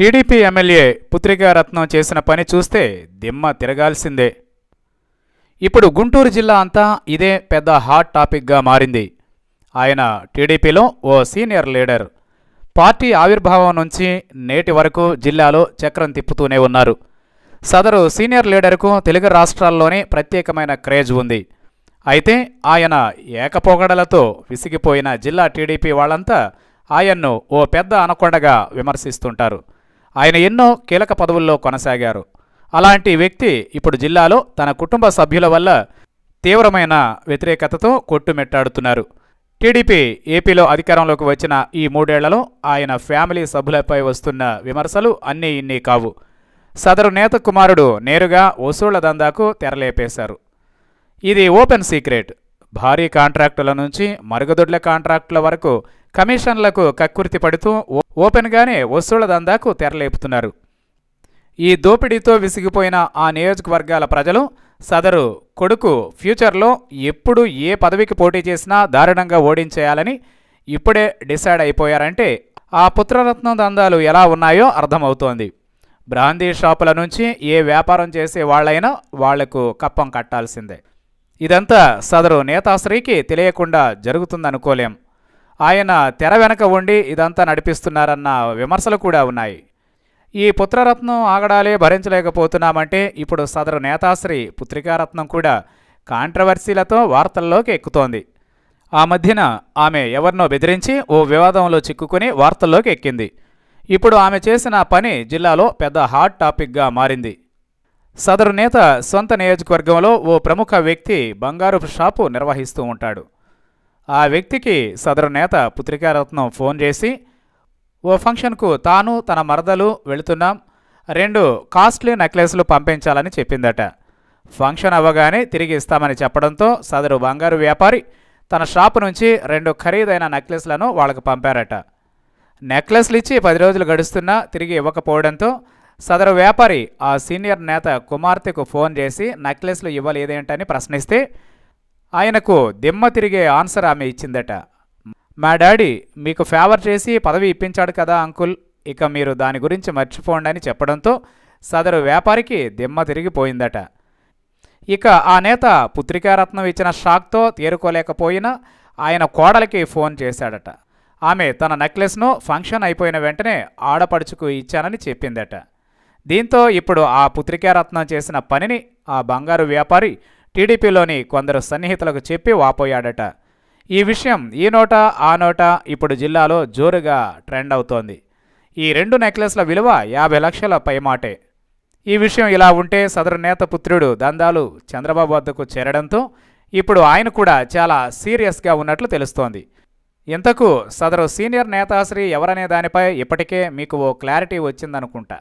TDP MLA పుత్రికా రత్నం చేసిన పని చూస్తే దిమ్మ తిరగాల్సిందే ఇప్పుడు గుంటూరు జిల్లా అంతా ఇదే పెద్ద హాట్ టాపిక్గా మారింది ఆయన టీడీపీలో ఓ సీనియర్ లీడర్ పార్టీ ఆవిర్భావం నుంచి నేటి వరకు జిల్లాలో చక్రం తిప్పుతూనే ఉన్నారు సదరు సీనియర్ లీడర్కు తెలుగు రాష్ట్రాల్లోనే ప్రత్యేకమైన క్రేజ్ ఉంది అయితే ఆయన ఏకపోగడలతో విసిగిపోయిన జిల్లా టీడీపీ వాళ్ళంతా ఆయన్ను ఓ పెద్ద అనకొండగా విమర్శిస్తుంటారు ఆయన ఎన్నో కీలక పదవుల్లో కొనసాగారు అలాంటి వ్యక్తి ఇప్పుడు జిల్లాలో తన కుటుంబ సభ్యుల వల్ల తీవ్రమైన వ్యతిరేకతతో కొట్టుమెట్టాడుతున్నారు టీడీపీ ఏపీలో అధికారంలోకి వచ్చిన ఈ మూడేళ్లలో ఆయన ఫ్యామిలీ సభ్యులపై వస్తున్న విమర్శలు అన్నీ ఇన్నీ కావు సదరు నేత కుమారుడు నేరుగా వసూళ్ల దందాకు తెరలేపేశారు ఇది ఓపెన్ సీక్రెట్ భారీ కాంట్రాక్టుల నుంచి మరుగుదొడ్ల కాంట్రాక్టుల వరకు కమిషన్లకు కక్కుర్తి పడుతూ ఓపెన్గానే వసూళ్ల దందాకు తెరలేపుతున్నారు ఈ దోపిడీతో విసిగిపోయిన ఆ నియోజకవర్గాల ప్రజలు సదరు కొడుకు ఫ్యూచర్లో ఎప్పుడు ఏ పదవికి పోటీ చేసినా దారుణంగా ఓడించేయాలని ఇప్పుడే డిసైడ్ అయిపోయారంటే ఆ పుత్రరత్నం దందాలు ఎలా ఉన్నాయో అర్థమవుతోంది బ్రాందీ షాపుల నుంచి ఏ వ్యాపారం చేసే వాళ్ళైనా వాళ్లకు కప్పం కట్టాల్సిందే ఇదంతా సదరు నేతాశ్రీకి తెలియకుండా జరుగుతుందనుకోలేం ఆయన తెర వెనక ఉండి ఇదంతా నడిపిస్తున్నారన్న విమర్శలు కూడా ఉన్నాయి ఈ పుత్రరత్నం ఆగడాలే భరించలేకపోతున్నామంటే ఇప్పుడు సదరు నేతాశ్రీ పుత్రికారత్నం కూడా కాంట్రవర్సీలతో వార్తల్లోకి ఎక్కుతోంది ఆ మధ్యన ఆమె ఎవరినో బెదిరించి ఓ వివాదంలో చిక్కుకుని వార్తల్లోకి ఎక్కింది ఇప్పుడు ఆమె చేసిన పని జిల్లాలో పెద్ద హాట్ టాపిక్గా మారింది సదరు నేత సొంత నియోజకవర్గంలో ఓ ప్రముఖ వ్యక్తి బంగారు షాపు నిర్వహిస్తూ ఉంటాడు ఆ వ్యక్తికి సదరు నేత పుత్రికారత్నం ఫోన్ చేసి ఓ ఫంక్షన్కు తాను తన మరదలు వెళుతున్నాం రెండు కాస్ట్లీ నెక్లెస్లు పంపించాలని చెప్పిందట ఫంక్షన్ అవ్వగానే తిరిగి ఇస్తామని చెప్పడంతో సదరు బంగారు వ్యాపారి తన షాపు నుంచి రెండు ఖరీదైన నెక్లెస్లను వాళ్ళకు పంపారట నెక్లెస్లు ఇచ్చి పది రోజులు గడుస్తున్నా తిరిగి ఇవ్వకపోవడంతో సదరు వ్యాపారి ఆ సీనియర్ నేత కుమార్తెకు ఫోన్ చేసి నెక్లెస్లు ఇవ్వలేదేంటని ప్రశ్నిస్తే ఆయనకు దిమ్మ తిరిగే ఆన్సర్ ఆమె ఇచ్చిందట మా డాడీ మీకు ఫేవర్ చేసి పదవి ఇప్పించాడు కదా అంకుల్ ఇక మీరు దాని గురించి మర్చిపోండి అని చెప్పడంతో సదరు వ్యాపారికి దిమ్మ తిరిగిపోయిందట ఇక ఆ నేత పుత్రికారత్నం ఇచ్చిన షాక్తో తేరుకోలేకపోయినా ఆయన కోడలికి ఫోన్ చేశాడట ఆమె తన నెక్లెస్ను ఫంక్షన్ అయిపోయిన వెంటనే ఆడపడుచుకు ఇచ్చానని చెప్పిందట దీంతో ఇప్పుడు ఆ పుత్రికారత్నం చేసిన పనిని ఆ బంగారు వ్యాపారి టీడీపీలోని కొందరు సన్నిహితులకు చెప్పి వాపోయాడట ఈ విషయం ఈ నోట ఆ నోట ఇప్పుడు జిల్లాలో జోరుగా ట్రెండ్ అవుతోంది ఈ రెండు నెక్లెస్ల విలువ యాభై లక్షల పైమాటే ఈ విషయం ఇలా ఉంటే సదరు నేత పుత్రుడు దందాలు చంద్రబాబు వద్దకు చేరడంతో ఇప్పుడు ఆయన కూడా చాలా సీరియస్గా ఉన్నట్లు తెలుస్తోంది ఇంతకు సదరు సీనియర్ నేతాశ్రీ ఎవరనే దానిపై ఇప్పటికే మీకు ఓ క్లారిటీ వచ్చిందనుకుంటా